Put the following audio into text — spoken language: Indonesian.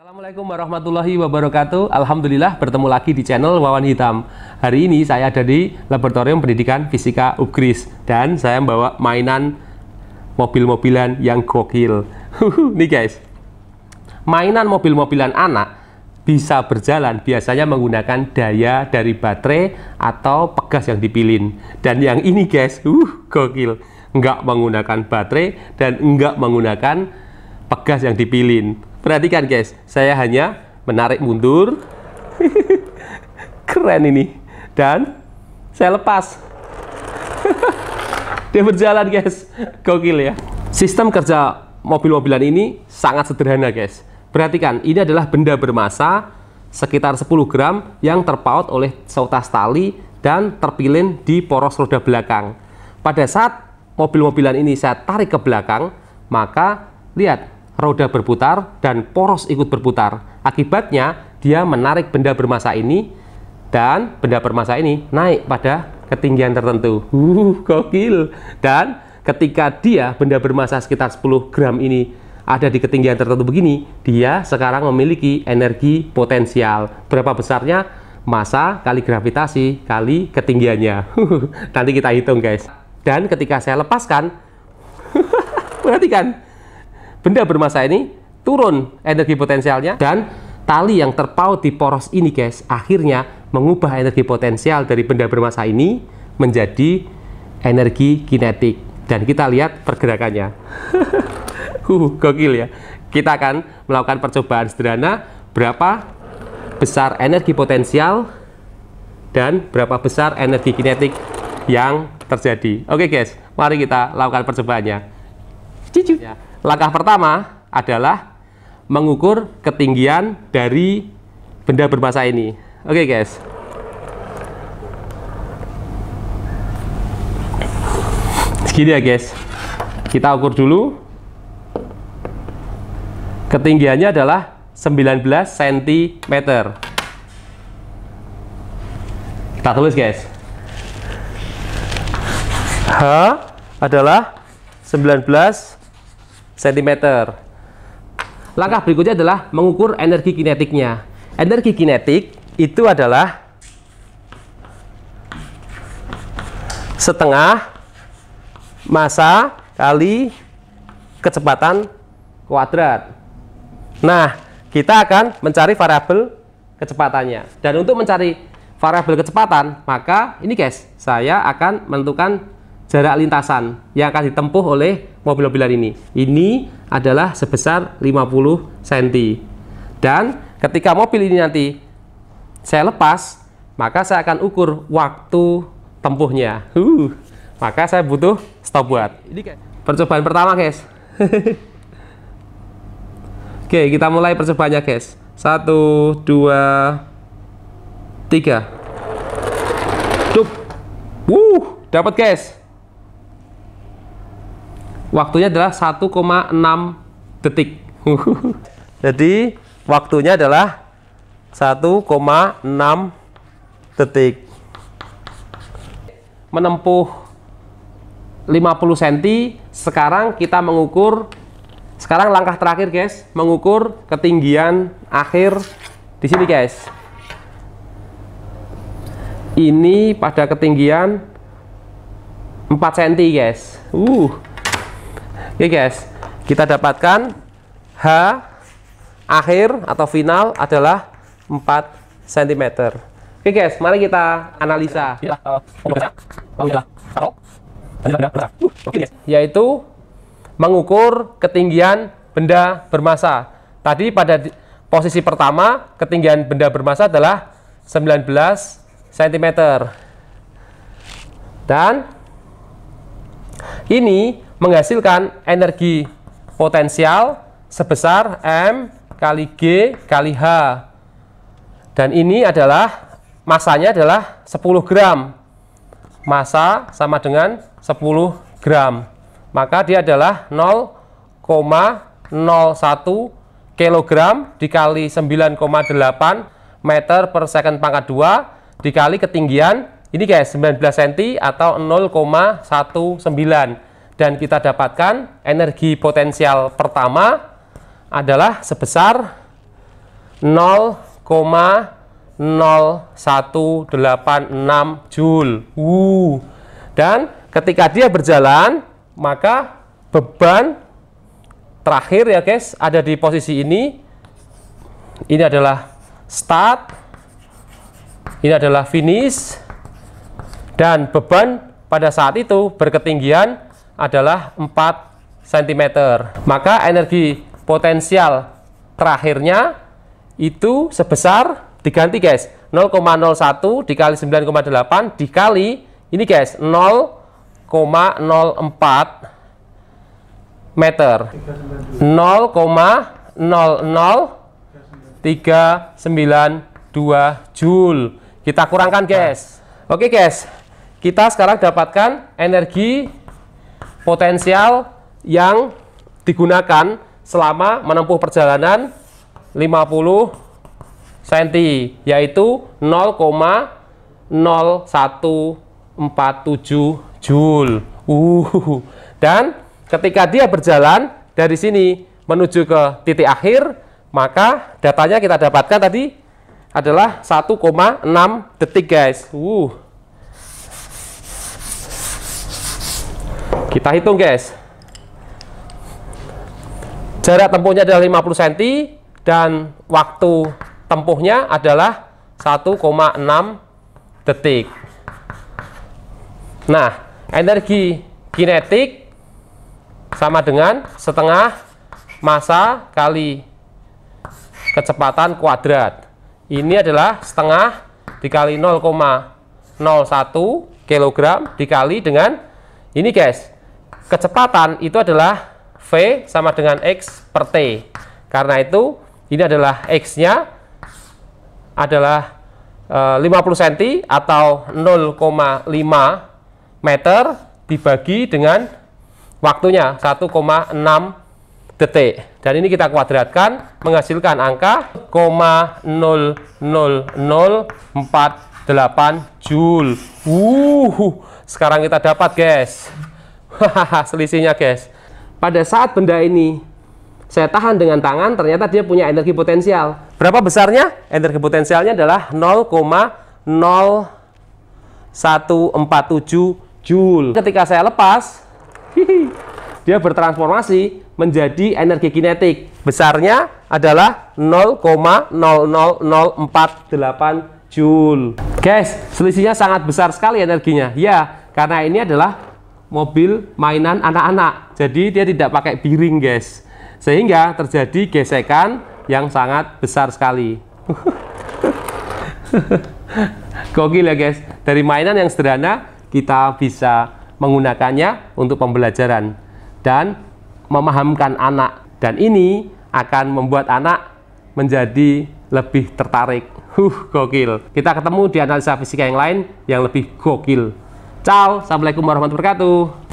Assalamualaikum warahmatullahi wabarakatuh. Alhamdulillah bertemu lagi di channel Wawan Hitam. Hari ini saya ada di Laboratorium Pendidikan Fisika UGRIS dan saya membawa mainan mobil-mobilan yang gokil. Nih guys. Mainan mobil-mobilan anak bisa berjalan biasanya menggunakan daya dari baterai atau pegas yang dipilin. Dan yang ini guys, uh gokil. Enggak menggunakan baterai dan nggak menggunakan pegas yang dipilin Perhatikan guys, saya hanya menarik mundur. Keren ini. Dan saya lepas. Dia berjalan guys. Gokil ya. Sistem kerja mobil-mobilan ini sangat sederhana guys. Perhatikan, ini adalah benda bermasa sekitar 10 gram yang terpaut oleh seutas tali dan terpilin di poros roda belakang. Pada saat mobil-mobilan ini saya tarik ke belakang, maka lihat roda berputar dan poros ikut berputar. Akibatnya dia menarik benda bermasa ini dan benda bermasa ini naik pada ketinggian tertentu. Uh, gokil. Dan ketika dia benda bermasa sekitar 10 gram ini ada di ketinggian tertentu begini, dia sekarang memiliki energi potensial. Berapa besarnya? Masa kali gravitasi kali ketinggiannya. Nanti kita hitung, guys. Dan ketika saya lepaskan, perhatikan, benda bermassa ini turun energi potensialnya dan tali yang terpaut di poros ini guys akhirnya mengubah energi potensial dari benda bermassa ini menjadi energi kinetik dan kita lihat pergerakannya uh, gokil ya kita akan melakukan percobaan sederhana berapa besar energi potensial dan berapa besar energi kinetik yang terjadi oke okay guys mari kita lakukan percobaannya Cicu. Ya. Langkah pertama adalah mengukur ketinggian dari benda bermasa ini. Oke, okay, guys. Segini ya, guys. Kita ukur dulu. Ketinggiannya adalah 19 cm. Kita tulis, guys. H adalah 19 cm. Langkah berikutnya adalah mengukur energi kinetiknya. Energi kinetik itu adalah setengah masa kali kecepatan kuadrat. Nah, kita akan mencari variabel kecepatannya. Dan untuk mencari variabel kecepatan, maka ini guys, saya akan menentukan jarak lintasan yang akan ditempuh oleh mobil-mobilan ini. Ini adalah sebesar 50 cm. Dan ketika mobil ini nanti saya lepas, maka saya akan ukur waktu tempuhnya. Uh, maka saya butuh stopwatch. Percobaan pertama, guys. Oke, kita mulai percobaannya, guys. Satu, dua, tiga. Dup. Wuh, dapat, guys. Waktunya adalah 1,6 detik. Jadi waktunya adalah 1,6 detik. Menempuh 50 cm, sekarang kita mengukur sekarang langkah terakhir guys, mengukur ketinggian akhir di sini guys. Ini pada ketinggian 4 cm guys. Uh, Oke okay guys, kita dapatkan H akhir atau final adalah 4 cm. Oke okay guys, mari kita analisa. Ya, eh, uh, Yaitu mengukur ketinggian benda bermasa. Tadi pada posisi pertama ketinggian benda bermasa adalah 19 cm. Dan ini menghasilkan energi potensial sebesar M kali G kali H. Dan ini adalah masanya adalah 10 gram. Masa sama dengan 10 gram. Maka dia adalah 0,01 kg dikali 9,8 meter per second pangkat 2 dikali ketinggian ini guys 19 cm atau 0,19 dan kita dapatkan energi potensial pertama adalah sebesar 0,0186 joule. Uh, Dan ketika dia berjalan, maka beban terakhir ya guys ada di posisi ini. Ini adalah start. Ini adalah finish. Dan beban pada saat itu berketinggian adalah 4 cm. Maka energi potensial terakhirnya itu sebesar diganti guys 0,01 dikali 9,8 dikali ini guys 0,04 meter 0,00392 joule kita kurangkan guys oke okay, guys kita sekarang dapatkan energi potensial yang digunakan selama menempuh perjalanan 50 cm yaitu 0,0147 joule. Uh. Dan ketika dia berjalan dari sini menuju ke titik akhir, maka datanya kita dapatkan tadi adalah 1,6 detik guys. Uh. Kita hitung guys. Jarak tempuhnya adalah 50 cm dan waktu tempuhnya adalah 1,6 detik. Nah, energi kinetik sama dengan setengah masa kali kecepatan kuadrat. Ini adalah setengah dikali 0,01 kg dikali dengan ini guys kecepatan itu adalah V sama dengan X per T. Karena itu ini adalah X-nya adalah e, 50 cm atau 0,5 meter dibagi dengan waktunya 1,6 detik. Dan ini kita kuadratkan menghasilkan angka 0,00048 joule. Uh, sekarang kita dapat guys selisihnya guys pada saat benda ini saya tahan dengan tangan ternyata dia punya energi potensial berapa besarnya? energi potensialnya adalah 0,0147 Joule ketika saya lepas dia bertransformasi menjadi energi kinetik besarnya adalah 0,00048 Joule guys selisihnya sangat besar sekali energinya ya karena ini adalah mobil mainan anak-anak. Jadi dia tidak pakai piring, guys. Sehingga terjadi gesekan yang sangat besar sekali. Gokil ya, guys. Dari mainan yang sederhana kita bisa menggunakannya untuk pembelajaran dan memahamkan anak. Dan ini akan membuat anak menjadi lebih tertarik. Huh, gokil. Kita ketemu di analisa fisika yang lain yang lebih gokil. Ciao, Assalamualaikum warahmatullahi wabarakatuh.